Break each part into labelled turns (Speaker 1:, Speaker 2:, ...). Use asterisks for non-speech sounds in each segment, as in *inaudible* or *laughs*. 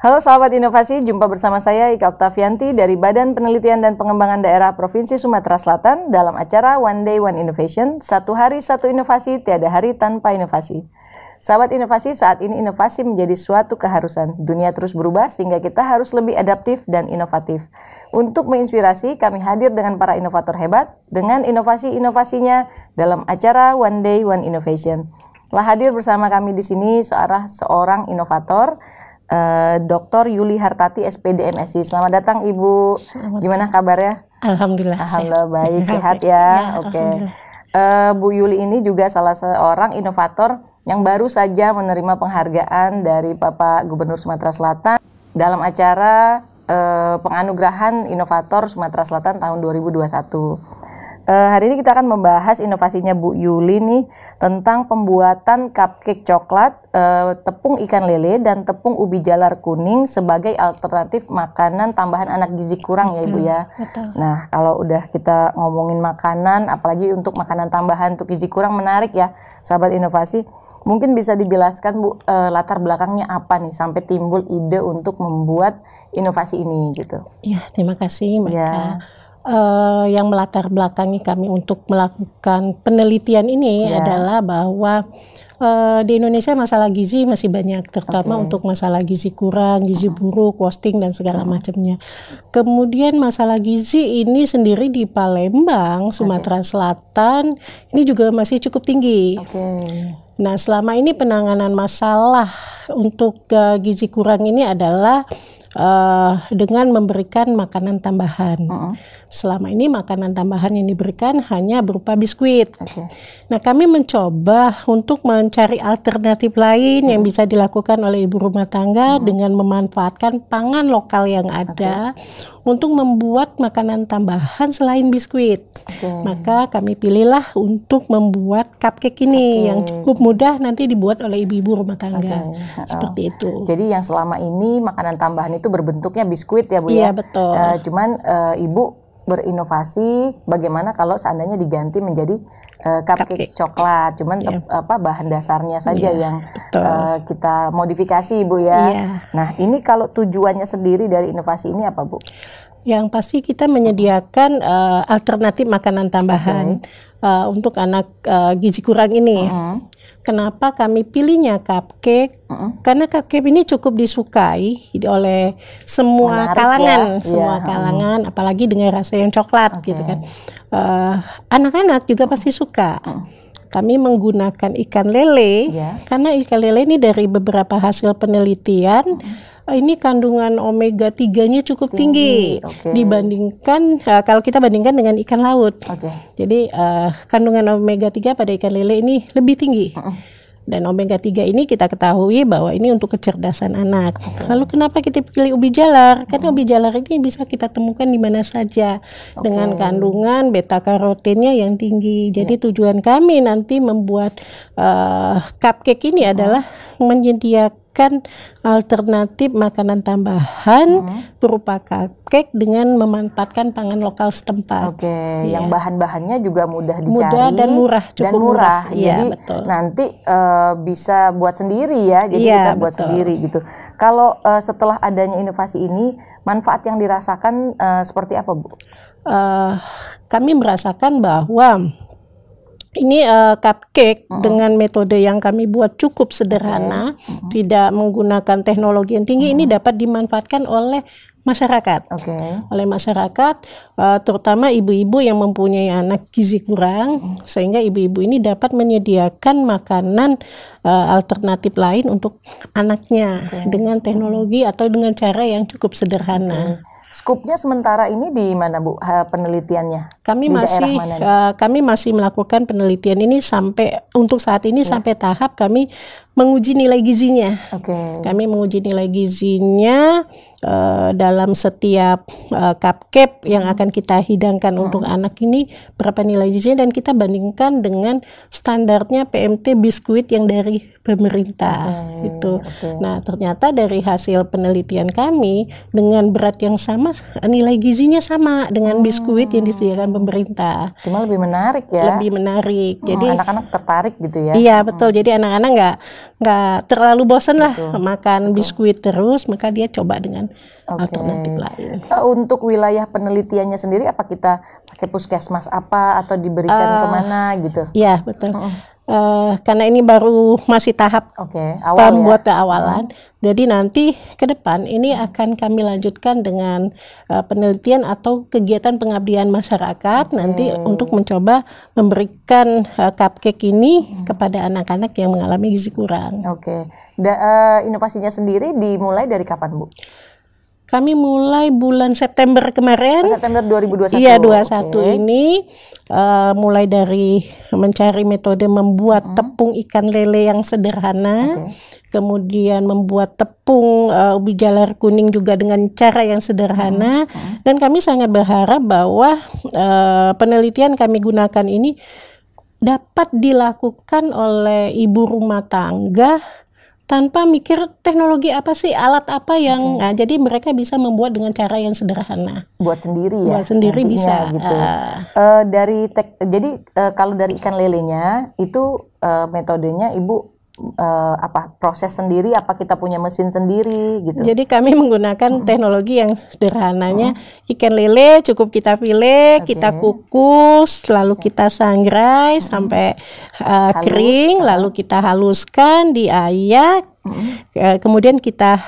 Speaker 1: Halo sahabat inovasi, jumpa bersama saya Ika Oktavianti dari Badan Penelitian dan Pengembangan Daerah Provinsi Sumatera Selatan dalam acara One Day One Innovation, satu hari satu inovasi, tiada hari tanpa inovasi. Sahabat inovasi, saat ini inovasi menjadi suatu keharusan. Dunia terus berubah sehingga kita harus lebih adaptif dan inovatif. Untuk menginspirasi, kami hadir dengan para inovator hebat dengan inovasi-inovasinya dalam acara One Day One Innovation. Telah hadir bersama kami di sini seorang seorang inovator uh, eh, Dr. Yuli Hartati SPD MSI. Selamat datang Ibu. Gimana kabarnya?
Speaker 2: Alhamdulillah. Alhamdulillah sehat. baik, sehat ya. ya Oke. Okay.
Speaker 1: Uh, eh, Bu Yuli ini juga salah seorang inovator yang baru saja menerima penghargaan dari Bapak Gubernur Sumatera Selatan dalam acara uh, penganugerahan inovator Sumatera Selatan tahun 2021. Eh, hari ini kita akan membahas inovasinya Bu Yuli nih tentang pembuatan cupcake coklat, uh, tepung ikan lele dan tepung ubi jalar kuning sebagai alternatif makanan tambahan anak gizi kurang betul, ya Ibu ya. Betul. Nah, kalau udah kita ngomongin makanan apalagi untuk makanan tambahan untuk gizi kurang menarik ya, sahabat inovasi. Mungkin bisa dijelaskan Bu uh, latar belakangnya apa nih sampai timbul ide untuk membuat inovasi ini gitu.
Speaker 2: Iya terima kasih Mbak. Ya uh, yang melatar belakangi kami untuk melakukan penelitian ini yeah. adalah bahwa uh, di Indonesia masalah gizi masih banyak, terutama okay. untuk masalah gizi kurang, gizi buruk, wasting dan segala macamnya. Kemudian masalah gizi ini sendiri di Palembang, Sumatera okay. Selatan ini juga masih cukup tinggi. Okay. Nah, selama ini penanganan masalah untuk uh, gizi kurang ini adalah uh, dengan memberikan makanan tambahan. Mm -hmm. Selama ini makanan tambahan yang diberikan hanya berupa biskuit. Okay. Nah, kami mencoba untuk mencari alternatif lain mm -hmm. yang bisa dilakukan oleh ibu rumah tangga mm -hmm. dengan memanfaatkan pangan lokal yang ada okay. untuk membuat makanan tambahan selain biskuit. Okay. Maka kami pilihlah untuk membuat cupcake ini okay. yang cukup mudah nanti dibuat oleh ibu-ibu rumah tangga. Okay. Seperti itu. Jadi yang selama
Speaker 1: ini makanan tambahan itu berbentuknya biskuit ya Bu iya, ya. Iya betul. Uh, cuman uh, Ibu berinovasi bagaimana kalau seandainya diganti menjadi uh, cupcake, cupcake coklat, cuman yeah. Iya. apa bahan dasarnya saja yeah, yang uh, kita modifikasi, ibu ya. Yeah. Nah, ini kalau tujuannya sendiri dari inovasi ini apa, Bu?
Speaker 2: Yang pasti kita menyediakan uh, alternatif makanan tambahan okay. uh, eh, untuk anak uh, gizi kurang ini. Uh -huh. Kenapa kami pilihnya cupcake? Uh -huh. Karena cupcake ini cukup disukai oleh semua Menarik ya. kalangan, ya. semua yeah. kalangan, apalagi dengan rasa yang coklat okay. gitu kan. Anak-anak uh, juga pasti suka. Uh -huh kami menggunakan ikan lele yeah. karena ikan lele ini dari beberapa hasil penelitian Uh -huh. Ah, ini kandungan omega 3-nya cukup tinggi, tinggi. Okay. dibandingkan uh, kalau kita bandingkan dengan ikan laut. Okay. Jadi uh, kandungan omega 3 pada ikan lele ini lebih tinggi. Uh -uh. Dan omega 3 ini kita ketahui bahwa ini untuk kecerdasan anak. Okay. Lalu kenapa kita pilih ubi jalar? Karena ubi jalar ini bisa kita temukan di mana saja okay. dengan kandungan beta karotennya yang tinggi. Jadi yeah. tujuan kami nanti membuat uh, cupcake ini uh -huh. adalah menyediakan alternatif makanan tambahan hmm. berupa cupcake dengan memanfaatkan pangan lokal setempat. Oke, okay. ya. yang bahan-bahannya juga mudah dicari. Mudah dan murah, cukup dan murah. murah. Ya, Jadi iya, betul. nanti
Speaker 1: uh, bisa buat sendiri ya. Jadi ya, kita buat betul. sendiri gitu. Kalau uh, setelah adanya inovasi ini, manfaat yang dirasakan uh, seperti apa, Bu?
Speaker 2: Uh, kami merasakan bahwa ini uh, cupcake mm dengan metode yang kami buat cukup sederhana, mm tidak menggunakan teknologi yang tinggi. Mm Ini dapat dimanfaatkan oleh masyarakat, okay. oleh masyarakat, uh, terutama ibu-ibu yang mempunyai anak gizi kurang, mm. sehingga ibu-ibu ini dapat menyediakan makanan uh, alternatif lain untuk anaknya okay. dengan teknologi atau dengan cara yang cukup sederhana. Okay.
Speaker 1: Skupnya sementara ini di mana Bu
Speaker 2: penelitiannya? Kami di masih mana uh, kami masih melakukan penelitian ini sampai untuk saat ini ya. sampai tahap kami menguji nilai gizinya. Okay. Kami menguji nilai gizinya uh, dalam setiap uh, cupcake yang hmm. akan kita hidangkan hmm. untuk anak ini berapa nilai gizinya dan kita bandingkan dengan standarnya PMT biskuit yang dari pemerintah okay. itu. Okay. Nah ternyata dari hasil penelitian kami dengan berat yang sama nilai gizinya sama dengan hmm. biskuit yang disediakan pemerintah. Cuma lebih menarik ya. Lebih menarik. Jadi hmm, anak-anak tertarik
Speaker 1: gitu ya. Iya betul. Hmm. Jadi
Speaker 2: anak-anak nggak nggak terlalu bosan lah Betul. makan Betul. biskuit terus, maka dia coba dengan okay. alternatif lain.
Speaker 1: Eh, untuk wilayah penelitiannya sendiri, apa kita pakai puskesmas apa atau diberikan uh, kemana gitu? Iya betul. Uh
Speaker 2: -uh uh, karena ini baru masih tahap okay, awal pembuatan ya? awalan. Hmm. Jadi nanti ke depan ini akan kami lanjutkan dengan uh, penelitian atau kegiatan pengabdian masyarakat okay. nanti untuk mencoba memberikan uh, cupcake ini hmm. kepada anak-anak yang mengalami gizi kurang. Oke.
Speaker 1: Okay. uh, inovasinya sendiri dimulai
Speaker 2: dari kapan, Bu? Kami mulai bulan September kemarin. Oh, September 2021. Iya, 21 okay. ini uh, mulai dari mencari metode membuat hmm. tepung ikan lele yang sederhana. Okay kemudian membuat tepung uh, ubi jalar kuning juga dengan cara yang sederhana hmm. dan kami sangat berharap bahwa uh, penelitian kami gunakan ini dapat dilakukan oleh ibu rumah tangga tanpa mikir teknologi apa sih, alat apa yang okay. nah, jadi mereka bisa membuat dengan cara yang sederhana. Buat sendiri ya. Buat sendiri bisa. Gitu. Uh,
Speaker 1: uh, dari tek, jadi uh, kalau dari ikan lelenya itu uh, metodenya ibu uh, apa proses sendiri apa kita punya mesin sendiri gitu. Jadi
Speaker 2: kami menggunakan hmm. teknologi yang sederhananya hmm. ikan lele cukup kita pilih okay. kita kukus, lalu okay. kita sangrai hmm. sampai uh, kering, lalu kita haluskan, diayak, hmm. Eh, kemudian kita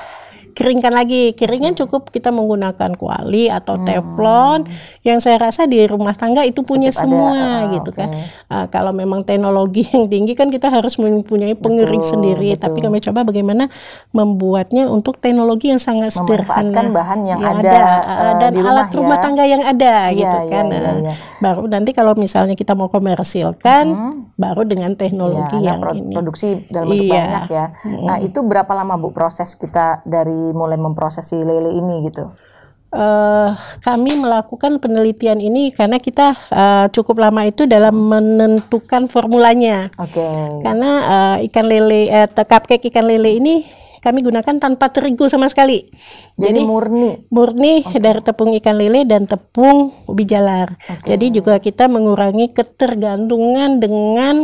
Speaker 2: keringkan lagi. Keringnya iya. cukup kita menggunakan kuali atau hmm. teflon yang saya rasa di rumah tangga itu punya Cukup semua ada, oh, ah, gitu okay. kan. Uh, kalau memang teknologi *laughs* yang tinggi kan kita harus mempunyai pengering betul, sendiri, betul. tapi kami coba bagaimana membuatnya untuk teknologi yang sangat sederhana. bahan yang, yang ada, uh, dan di rumah alat ya. rumah tangga yang ada ya, gitu ya, kan. Ya, ya, ya. Baru nanti kalau misalnya kita mau komersilkan hmm. baru dengan iya, teknologi ya, yang ini. produksi dalam bentuk iya. banyak ya. Nah, hmm. Nah,
Speaker 1: itu berapa lama Bu proses kita dari
Speaker 2: mulai memproses lele ini gitu? Uh, kami melakukan penelitian ini karena kita uh, cukup lama itu dalam menentukan formulanya. Oke. Okay. Karena uh, ikan lele, uh, cupcake ikan lele ini kami gunakan tanpa terigu sama sekali. Jadi, Jadi murni. Murni okay. dari tepung ikan lele dan tepung ubi jalar. Okay. Jadi juga kita mengurangi ketergantungan dengan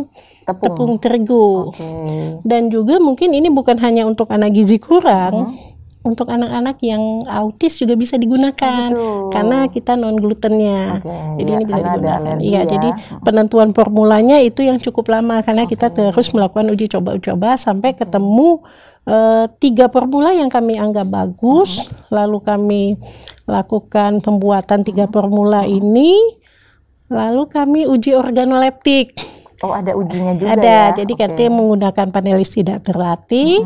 Speaker 2: tepung, tepung terigu. Okay. Dan juga mungkin ini bukan hanya untuk anak gizi kurang. Hmm untuk anak-anak yang autis juga bisa digunakan karena kita non glutennya. Okay, jadi ya, ini bisa digunakan. Iya, ya. jadi penentuan formulanya itu yang cukup lama karena okay. kita terus melakukan uji coba-coba sampai okay. ketemu uh, tiga formula yang kami anggap bagus, okay. lalu kami lakukan pembuatan tiga formula okay. ini, lalu kami uji organoleptik. Oh, ada ujinya juga ada, ya. Ada, jadi okay. kita menggunakan panelis tidak terlatih.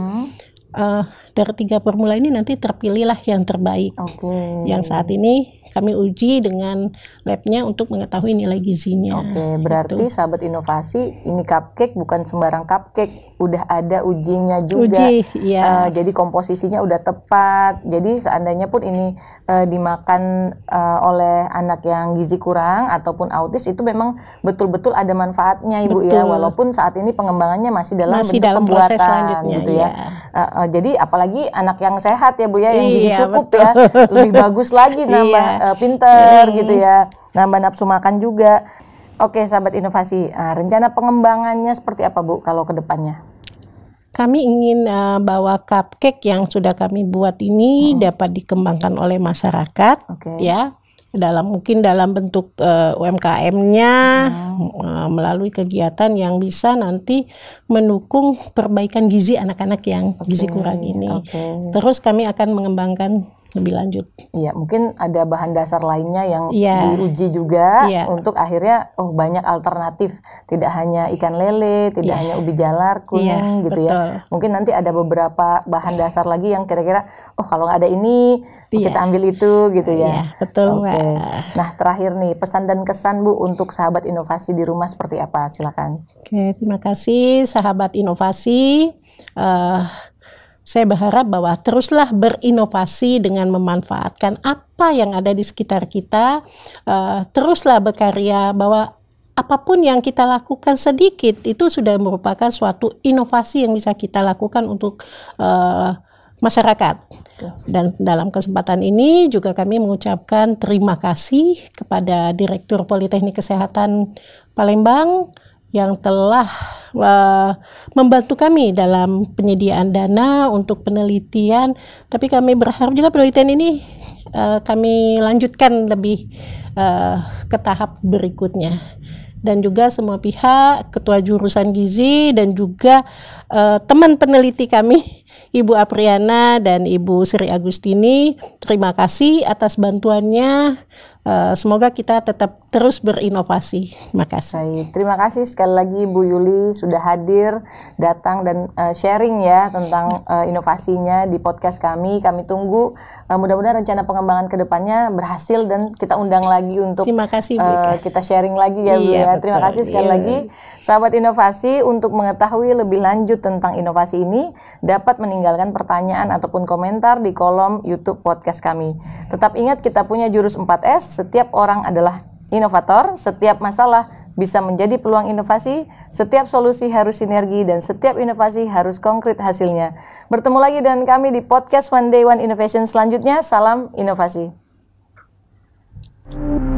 Speaker 2: uh, dari tiga formula ini nanti terpilihlah yang terbaik. Okay. Yang saat ini kami uji dengan labnya untuk mengetahui nilai gizinya. Oke, okay, berarti gitu.
Speaker 1: sahabat inovasi ini cupcake bukan sembarang cupcake udah ada ujinya juga. Uji, ya. uh, jadi komposisinya udah tepat. Jadi seandainya pun ini uh, dimakan uh, oleh anak yang gizi kurang ataupun autis itu memang betul-betul ada manfaatnya Ibu ya. Betul. ya walaupun saat ini pengembangannya masih dalam masih bentuk dalam pembuatan proses selanjutnya, gitu ya. ya. Uh, uh, jadi apalagi anak yang sehat ya Bu ya yang iya, gizi cukup betul. ya lebih bagus lagi *laughs* nambah iya. uh, pinter hmm. gitu ya. Nambah nafsu makan juga. Oke, sahabat inovasi, uh, rencana pengembangannya seperti apa Bu kalau ke depannya?
Speaker 2: kami ingin uh, bahwa cupcake yang sudah kami buat ini hmm. dapat dikembangkan oleh masyarakat okay. ya dalam mungkin dalam bentuk uh, eh, UMKM-nya hmm. uh, melalui kegiatan yang bisa nanti mendukung perbaikan gizi anak-anak yang okay. gizi kurang ini. Okay. Terus kami akan mengembangkan lebih lanjut.
Speaker 1: Iya, mungkin ada bahan dasar lainnya yang yeah. diuji juga yeah. untuk akhirnya oh banyak alternatif, tidak hanya ikan lele, tidak yeah. hanya ubi jalar, iya, kuning yeah, gitu ya. betul. ya. Mungkin nanti ada beberapa bahan dasar lagi yang kira-kira oh kalau ada ini yeah. kita ambil itu gitu ya. Yeah, betul, Oke. Okay. Nah, terakhir nih pesan dan kesan Bu untuk sahabat inovasi di rumah seperti apa? Silakan.
Speaker 2: Oke, terima kasih sahabat inovasi. Uh, saya berharap bahwa teruslah berinovasi dengan memanfaatkan apa yang ada di sekitar kita, uh, teruslah berkarya bahwa apapun yang kita lakukan sedikit itu sudah merupakan suatu inovasi yang bisa kita lakukan untuk uh, masyarakat. Dan dalam kesempatan ini juga kami mengucapkan terima kasih kepada Direktur Politeknik Kesehatan Palembang yang telah uh, membantu kami dalam penyediaan dana untuk penelitian. Tapi kami berharap juga penelitian ini uh, kami lanjutkan lebih uh, ke tahap berikutnya. Dan juga semua pihak, ketua jurusan gizi dan juga uh, teman peneliti kami Ibu Apriana dan Ibu Sri Agustini. Terima kasih atas bantuannya. Eh, semoga kita tetap terus berinovasi. Terima
Speaker 1: kasih. Baik, terima kasih sekali lagi Bu Yuli sudah hadir, datang dan uh, sharing ya tentang uh, inovasinya di podcast kami. Kami tunggu uh, mudah-mudahan rencana pengembangan kedepannya berhasil dan kita undang lagi untuk terima kasih, uh, kita sharing lagi ya Bu iya, ya. Betul, kasih sekali iya. lagi sahabat inovasi untuk mengetahui lebih lanjut tentang inovasi ini dapat meninggalkan pertanyaan ataupun komentar di kolom YouTube podcast kami. Tetap ingat kita punya jurus 4S, setiap orang adalah inovator, setiap masalah bisa menjadi peluang inovasi, setiap solusi harus sinergi dan setiap inovasi harus konkret hasilnya. Bertemu lagi dengan kami di podcast One Day One Innovation selanjutnya. Salam inovasi.
Speaker 2: thank you